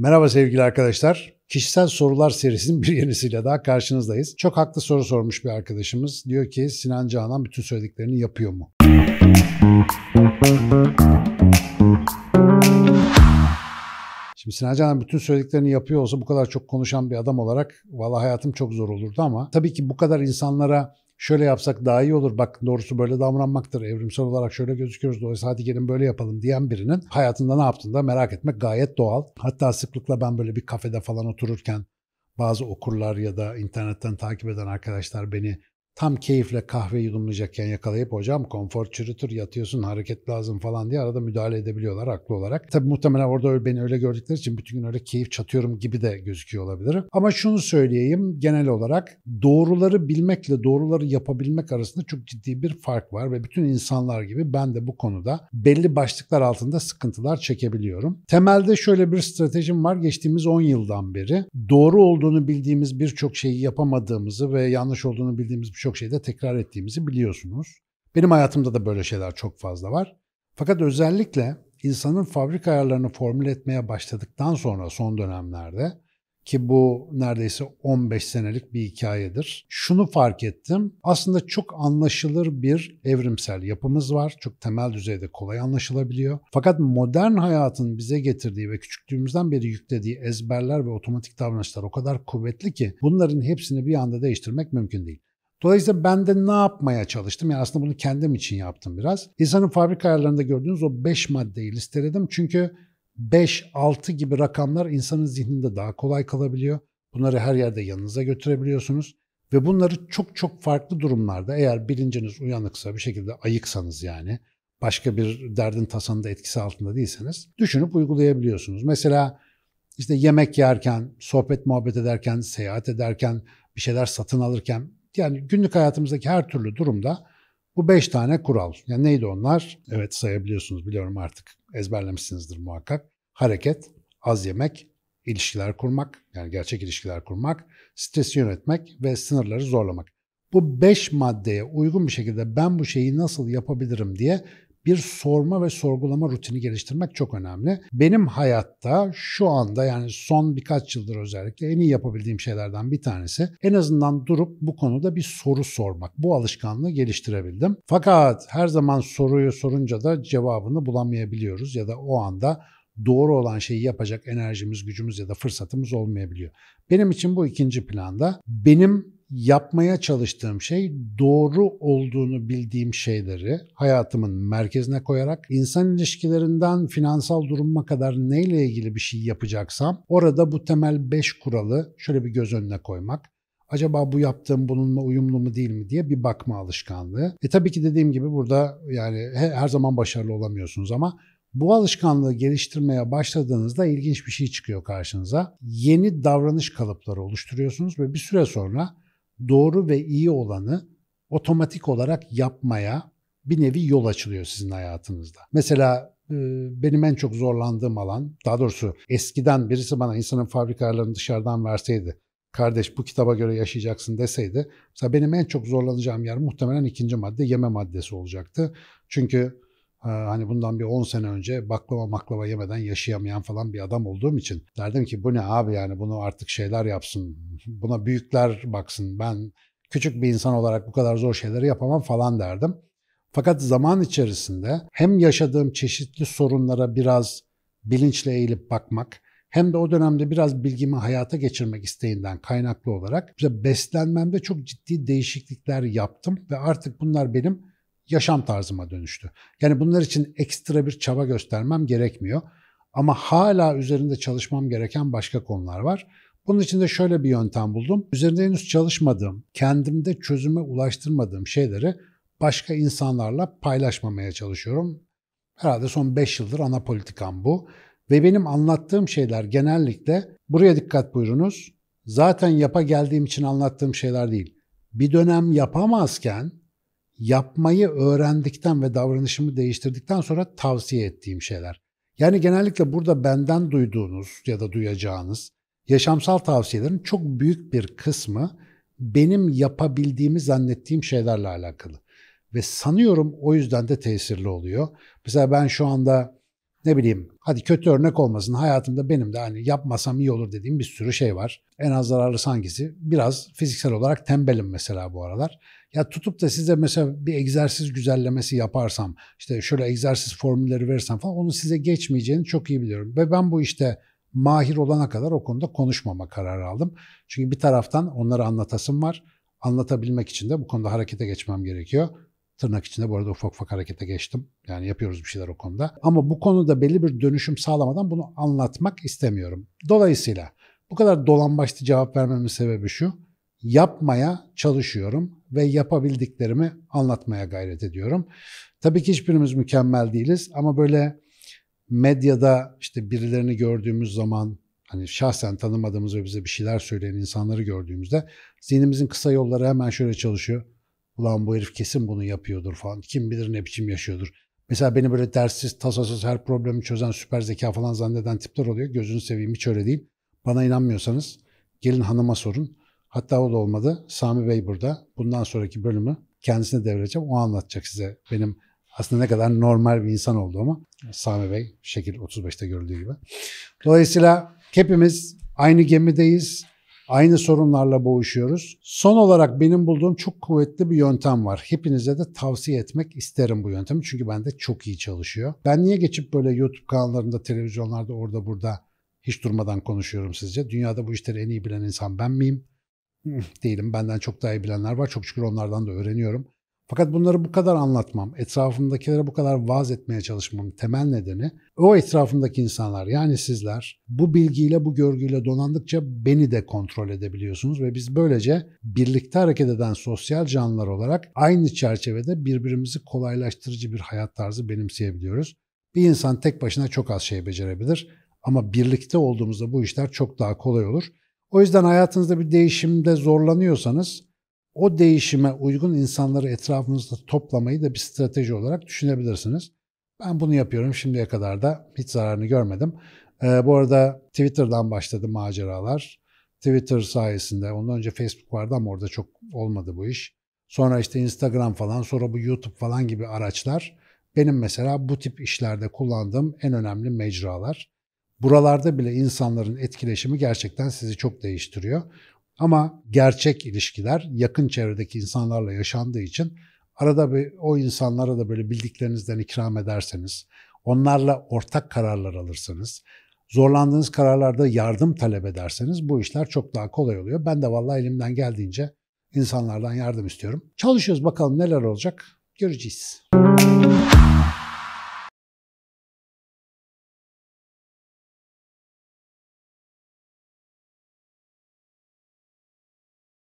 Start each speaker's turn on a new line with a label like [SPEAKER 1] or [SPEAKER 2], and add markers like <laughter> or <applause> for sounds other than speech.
[SPEAKER 1] Merhaba sevgili arkadaşlar. Kişisel sorular serisinin bir yenisiyle daha karşınızdayız. Çok haklı soru sormuş bir arkadaşımız. Diyor ki Sinan Canan bütün söylediklerini yapıyor mu? Şimdi Sinan Canan bütün söylediklerini yapıyor olsa bu kadar çok konuşan bir adam olarak valla hayatım çok zor olurdu ama tabii ki bu kadar insanlara şöyle yapsak daha iyi olur. Bak doğrusu böyle davranmaktır. Evrimsel olarak şöyle gözüküyoruz. Dolayısıyla hadi gelin böyle yapalım diyen birinin hayatında ne yaptığında merak etmek gayet doğal. Hatta sıklıkla ben böyle bir kafede falan otururken bazı okurlar ya da internetten takip eden arkadaşlar beni tam keyifle kahve yudumlayacakken yakalayıp hocam konfor çürütür yatıyorsun hareket lazım falan diye arada müdahale edebiliyorlar haklı olarak. Tabi muhtemelen orada beni öyle gördükleri için bütün gün öyle keyif çatıyorum gibi de gözüküyor olabilir. Ama şunu söyleyeyim genel olarak doğruları bilmekle doğruları yapabilmek arasında çok ciddi bir fark var ve bütün insanlar gibi ben de bu konuda belli başlıklar altında sıkıntılar çekebiliyorum. Temelde şöyle bir stratejim var geçtiğimiz 10 yıldan beri. Doğru olduğunu bildiğimiz birçok şeyi yapamadığımızı ve yanlış olduğunu bildiğimiz birçok birçok şeyde tekrar ettiğimizi biliyorsunuz. Benim hayatımda da böyle şeyler çok fazla var. Fakat özellikle insanın fabrika ayarlarını formüle etmeye başladıktan sonra son dönemlerde ki bu neredeyse 15 senelik bir hikayedir. Şunu fark ettim. Aslında çok anlaşılır bir evrimsel yapımız var. Çok temel düzeyde kolay anlaşılabiliyor. Fakat modern hayatın bize getirdiği ve küçüklüğümüzden beri yüklediği ezberler ve otomatik davranışlar o kadar kuvvetli ki bunların hepsini bir anda değiştirmek mümkün değil. Dolayısıyla ben de ne yapmaya çalıştım? Yani aslında bunu kendim için yaptım biraz. İnsanın fabrika ayarlarında gördüğünüz o 5 maddeyi listeledim. Çünkü 5, 6 gibi rakamlar insanın zihninde daha kolay kalabiliyor. Bunları her yerde yanınıza götürebiliyorsunuz. Ve bunları çok çok farklı durumlarda eğer bilinciniz uyanıksa bir şekilde ayıksanız yani başka bir derdin tasanın da etkisi altında değilseniz düşünüp uygulayabiliyorsunuz. Mesela işte yemek yerken, sohbet muhabbet ederken, seyahat ederken, bir şeyler satın alırken yani günlük hayatımızdaki her türlü durumda bu beş tane kural. Yani neydi onlar? Evet sayabiliyorsunuz biliyorum artık ezberlemişsinizdir muhakkak. Hareket, az yemek, ilişkiler kurmak yani gerçek ilişkiler kurmak, stresi yönetmek ve sınırları zorlamak. Bu beş maddeye uygun bir şekilde ben bu şeyi nasıl yapabilirim diye bir sorma ve sorgulama rutini geliştirmek çok önemli. Benim hayatta şu anda yani son birkaç yıldır özellikle en iyi yapabildiğim şeylerden bir tanesi en azından durup bu konuda bir soru sormak. Bu alışkanlığı geliştirebildim. Fakat her zaman soruyu sorunca da cevabını bulamayabiliyoruz ya da o anda doğru olan şeyi yapacak enerjimiz, gücümüz ya da fırsatımız olmayabiliyor. Benim için bu ikinci planda. Benim yapmaya çalıştığım şey doğru olduğunu bildiğim şeyleri hayatımın merkezine koyarak insan ilişkilerinden finansal duruma kadar neyle ilgili bir şey yapacaksam orada bu temel 5 kuralı şöyle bir göz önüne koymak. Acaba bu yaptığım bununla uyumlu mu değil mi diye bir bakma alışkanlığı. E tabii ki dediğim gibi burada yani her zaman başarılı olamıyorsunuz ama bu alışkanlığı geliştirmeye başladığınızda ilginç bir şey çıkıyor karşınıza. Yeni davranış kalıpları oluşturuyorsunuz ve bir süre sonra doğru ve iyi olanı otomatik olarak yapmaya bir nevi yol açılıyor sizin hayatınızda. Mesela e, benim en çok zorlandığım alan, daha doğrusu eskiden birisi bana insanın fabrikalarını dışarıdan verseydi, kardeş bu kitaba göre yaşayacaksın deseydi, mesela benim en çok zorlanacağım yer muhtemelen ikinci madde yeme maddesi olacaktı. Çünkü ee, hani bundan bir 10 sene önce baklava maklava yemeden yaşayamayan falan bir adam olduğum için derdim ki bu ne abi yani bunu artık şeyler yapsın. Buna büyükler baksın. Ben küçük bir insan olarak bu kadar zor şeyleri yapamam falan derdim. Fakat zaman içerisinde hem yaşadığım çeşitli sorunlara biraz bilinçle eğilip bakmak hem de o dönemde biraz bilgimi hayata geçirmek isteğinden kaynaklı olarak işte beslenmemde çok ciddi değişiklikler yaptım ve artık bunlar benim yaşam tarzıma dönüştü. Yani bunlar için ekstra bir çaba göstermem gerekmiyor. Ama hala üzerinde çalışmam gereken başka konular var. Bunun için de şöyle bir yöntem buldum. Üzerinde henüz çalışmadığım, kendimde çözüme ulaştırmadığım şeyleri başka insanlarla paylaşmamaya çalışıyorum. Herhalde son 5 yıldır ana politikam bu. Ve benim anlattığım şeyler genellikle buraya dikkat buyurunuz. Zaten yapa geldiğim için anlattığım şeyler değil. Bir dönem yapamazken yapmayı öğrendikten ve davranışımı değiştirdikten sonra tavsiye ettiğim şeyler. Yani genellikle burada benden duyduğunuz ya da duyacağınız yaşamsal tavsiyelerin çok büyük bir kısmı benim yapabildiğimi zannettiğim şeylerle alakalı. Ve sanıyorum o yüzden de tesirli oluyor. Mesela ben şu anda ne bileyim Hadi kötü örnek olmasın. Hayatımda benim de hani yapmasam iyi olur dediğim bir sürü şey var. En az zararlı hangisi? Biraz fiziksel olarak tembelim mesela bu aralar. Ya tutup da size mesela bir egzersiz güzellemesi yaparsam, işte şöyle egzersiz formülleri versem falan onu size geçmeyeceğini çok iyi biliyorum. Ve ben bu işte mahir olana kadar o konuda konuşmama kararı aldım. Çünkü bir taraftan onları anlatasım var. Anlatabilmek için de bu konuda harekete geçmem gerekiyor. Tırnak içinde bu arada ufak ufak harekete geçtim. Yani yapıyoruz bir şeyler o konuda. Ama bu konuda belli bir dönüşüm sağlamadan bunu anlatmak istemiyorum. Dolayısıyla bu kadar dolambaçlı cevap vermemin sebebi şu. Yapmaya çalışıyorum ve yapabildiklerimi anlatmaya gayret ediyorum. Tabii ki hiçbirimiz mükemmel değiliz ama böyle medyada işte birilerini gördüğümüz zaman hani şahsen tanımadığımız ve bize bir şeyler söyleyen insanları gördüğümüzde zihnimizin kısa yolları hemen şöyle çalışıyor ulan bu herif kesin bunu yapıyordur falan. Kim bilir ne biçim yaşıyordur. Mesela beni böyle derssiz, tasasız her problemi çözen süper zeka falan zanneden tipler oluyor. Gözünü seveyim hiç öyle değil. Bana inanmıyorsanız gelin hanıma sorun. Hatta o da olmadı. Sami Bey burada. Bundan sonraki bölümü kendisine devredeceğim. O anlatacak size benim aslında ne kadar normal bir insan olduğumu. Sami Bey şekil 35'te görüldüğü gibi. Dolayısıyla hepimiz aynı gemideyiz. Aynı sorunlarla boğuşuyoruz. Son olarak benim bulduğum çok kuvvetli bir yöntem var. Hepinize de tavsiye etmek isterim bu yöntemi. Çünkü bende çok iyi çalışıyor. Ben niye geçip böyle YouTube kanallarında, televizyonlarda, orada burada hiç durmadan konuşuyorum sizce? Dünyada bu işleri en iyi bilen insan ben miyim? <laughs> Değilim. Benden çok daha iyi bilenler var. Çok şükür onlardan da öğreniyorum. Fakat bunları bu kadar anlatmam, etrafımdakilere bu kadar vaaz etmeye çalışmamın temel nedeni o etrafımdaki insanlar yani sizler bu bilgiyle bu görgüyle donandıkça beni de kontrol edebiliyorsunuz ve biz böylece birlikte hareket eden sosyal canlılar olarak aynı çerçevede birbirimizi kolaylaştırıcı bir hayat tarzı benimseyebiliyoruz. Bir insan tek başına çok az şey becerebilir ama birlikte olduğumuzda bu işler çok daha kolay olur. O yüzden hayatınızda bir değişimde zorlanıyorsanız o değişime uygun insanları etrafınızda toplamayı da bir strateji olarak düşünebilirsiniz. Ben bunu yapıyorum şimdiye kadar da hiç zararını görmedim. Ee, bu arada Twitter'dan başladı maceralar. Twitter sayesinde, ondan önce Facebook vardı ama orada çok olmadı bu iş. Sonra işte Instagram falan, sonra bu YouTube falan gibi araçlar benim mesela bu tip işlerde kullandığım en önemli mecralar. Buralarda bile insanların etkileşimi gerçekten sizi çok değiştiriyor. Ama gerçek ilişkiler yakın çevredeki insanlarla yaşandığı için arada bir o insanlara da böyle bildiklerinizden ikram ederseniz, onlarla ortak kararlar alırsanız, zorlandığınız kararlarda yardım talep ederseniz bu işler çok daha kolay oluyor. Ben de vallahi elimden geldiğince insanlardan yardım istiyorum. Çalışıyoruz bakalım neler olacak göreceğiz.